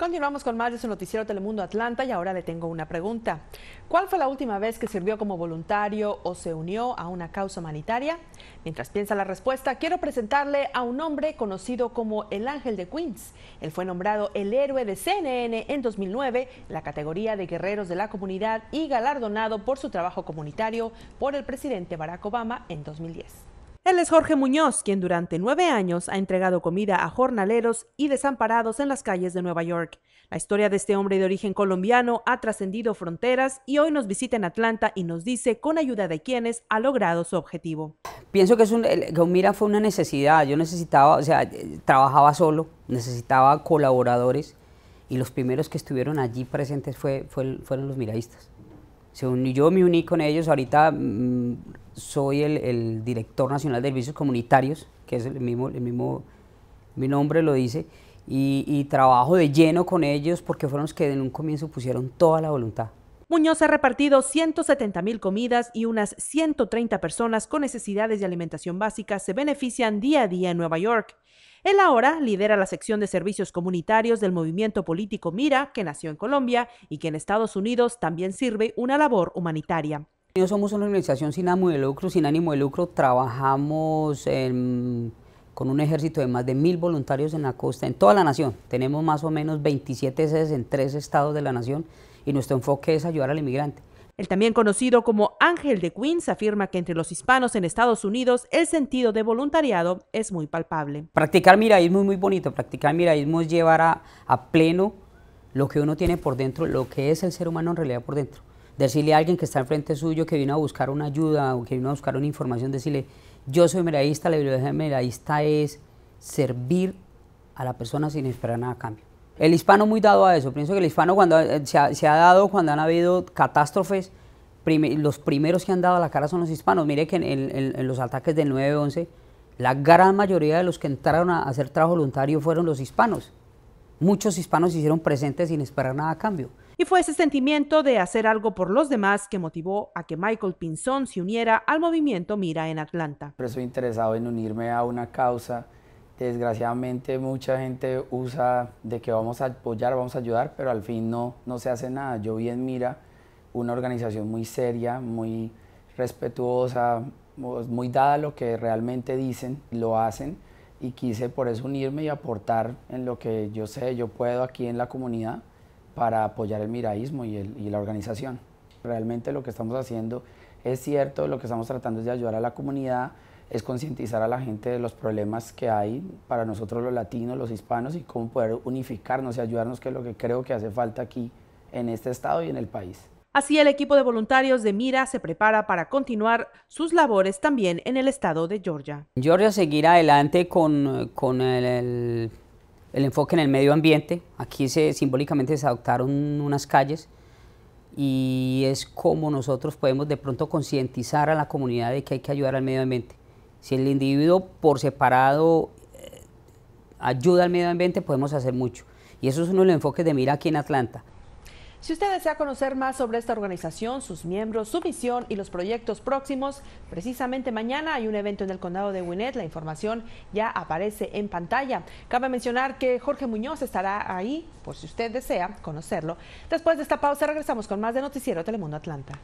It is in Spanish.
Continuamos con más de su noticiero Telemundo Atlanta y ahora le tengo una pregunta. ¿Cuál fue la última vez que sirvió como voluntario o se unió a una causa humanitaria? Mientras piensa la respuesta, quiero presentarle a un hombre conocido como el Ángel de Queens. Él fue nombrado el héroe de CNN en 2009 la categoría de Guerreros de la Comunidad y galardonado por su trabajo comunitario por el presidente Barack Obama en 2010. Él es Jorge Muñoz, quien durante nueve años ha entregado comida a jornaleros y desamparados en las calles de Nueva York. La historia de este hombre de origen colombiano ha trascendido fronteras y hoy nos visita en Atlanta y nos dice con ayuda de quienes ha logrado su objetivo. Pienso que es un, Mira fue una necesidad. Yo necesitaba, o sea, trabajaba solo, necesitaba colaboradores y los primeros que estuvieron allí presentes fueron los miradistas yo me uní con ellos, ahorita mm, soy el, director nacional de servicios comunitarios, que es el mismo, el mismo mi nombre lo dice, y, y trabajo de lleno con ellos porque fueron los que en un comienzo pusieron toda la voluntad. Muñoz ha repartido 170 mil comidas y unas 130 personas con necesidades de alimentación básica se benefician día a día en Nueva York. Él ahora lidera la sección de servicios comunitarios del movimiento político Mira, que nació en Colombia y que en Estados Unidos también sirve una labor humanitaria. Nosotros somos una organización sin ánimo de lucro, sin ánimo de lucro, trabajamos en con un ejército de más de mil voluntarios en la costa, en toda la nación. Tenemos más o menos 27 sedes en tres estados de la nación y nuestro enfoque es ayudar al inmigrante. El también conocido como Ángel de Queens afirma que entre los hispanos en Estados Unidos el sentido de voluntariado es muy palpable. Practicar miraísmo es muy bonito, practicar miraísmo es llevar a, pleno lo que uno tiene por dentro, lo que es el ser humano en realidad por dentro. Decirle a alguien que está frente suyo, que vino a buscar una ayuda o que vino a buscar una información, decirle, yo soy meraísta, la bibliografía meraísta es servir a la persona sin esperar nada a cambio. El hispano muy dado a eso, pienso que el hispano cuando eh, se ha, dado, cuando han habido catástrofes, los primeros que han dado la cara son los hispanos. Mire que en, en los ataques del 9-11, la gran mayoría de los que entraron a hacer trabajo voluntario fueron los hispanos. Muchos hispanos se hicieron presentes sin esperar nada a cambio. Y fue ese sentimiento de hacer algo por los demás que motivó a que Michael Pinzón se uniera al movimiento Mira en Atlanta. Pero soy interesado en unirme a una causa. Desgraciadamente mucha gente usa de que vamos a apoyar, vamos a ayudar, pero al fin no, no se hace nada. Yo vi en Mira una organización muy seria, muy respetuosa, pues, muy dada a lo que realmente dicen, lo hacen y quise por eso unirme y aportar en lo que yo sé, yo puedo aquí en la comunidad para apoyar el miraísmo y, el, y la organización. Realmente lo que estamos haciendo es cierto, lo que estamos tratando es de ayudar a la comunidad, es concientizar a la gente de los problemas que hay para nosotros los latinos, los hispanos y cómo poder unificarnos y ayudarnos, que es lo que creo que hace falta aquí en este estado y en el país. Así el equipo de voluntarios de Mira se prepara para continuar sus labores también en el estado de Georgia. Georgia seguirá adelante con, con el el enfoque en el medio ambiente. Aquí se, simbólicamente se adoptaron unas calles y es como nosotros podemos de pronto concientizar a la comunidad de que hay que ayudar al medio ambiente. Si el individuo por separado eh, ayuda al medio ambiente, podemos hacer mucho. Y eso es uno de los enfoques de Mira aquí en Atlanta. Si usted desea conocer más sobre esta organización, sus miembros, su misión y los proyectos próximos, precisamente mañana hay un evento en el condado de Winnet. La información ya aparece en pantalla. Cabe mencionar que Jorge Muñoz estará ahí, por si usted desea conocerlo. Después de esta pausa regresamos con más de Noticiero Telemundo Atlanta.